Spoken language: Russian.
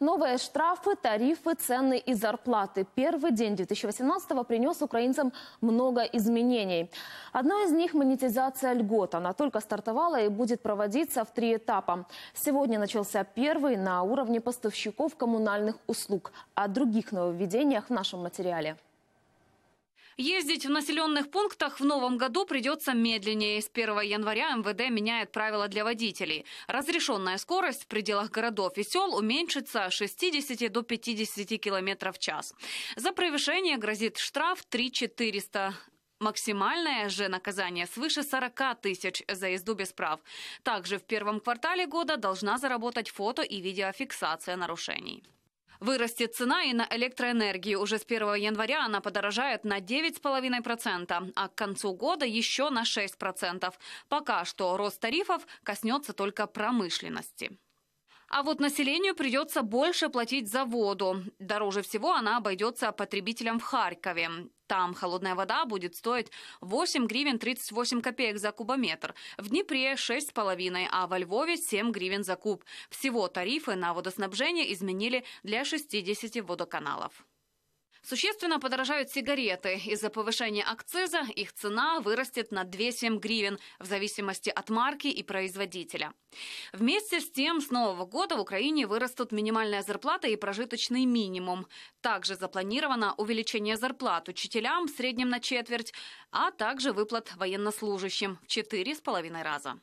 Новые штрафы, тарифы, цены и зарплаты. Первый день 2018-го принес украинцам много изменений. Одна из них – монетизация льгот. Она только стартовала и будет проводиться в три этапа. Сегодня начался первый на уровне поставщиков коммунальных услуг. О других нововведениях в нашем материале. Ездить в населенных пунктах в новом году придется медленнее. С 1 января МВД меняет правила для водителей. Разрешенная скорость в пределах городов и сел уменьшится с 60 до 50 км в час. За превышение грозит штраф 3 400 Максимальное же наказание свыше 40 тысяч за езду без прав. Также в первом квартале года должна заработать фото и видеофиксация нарушений. Вырастет цена и на электроэнергию. Уже с 1 января она подорожает на 9,5%, а к концу года еще на 6%. Пока что рост тарифов коснется только промышленности. А вот населению придется больше платить за воду. Дороже всего она обойдется потребителям в Харькове. Там холодная вода будет стоить 8 гривен 38 копеек за кубометр, в Днепре 6,5, а во Львове 7 гривен за куб. Всего тарифы на водоснабжение изменили для 60 водоканалов. Существенно подорожают сигареты. Из-за повышения акциза их цена вырастет на 2-7 гривен в зависимости от марки и производителя. Вместе с тем, с нового года в Украине вырастут минимальная зарплата и прожиточный минимум. Также запланировано увеличение зарплат учителям в среднем на четверть, а также выплат военнослужащим в 4,5 раза.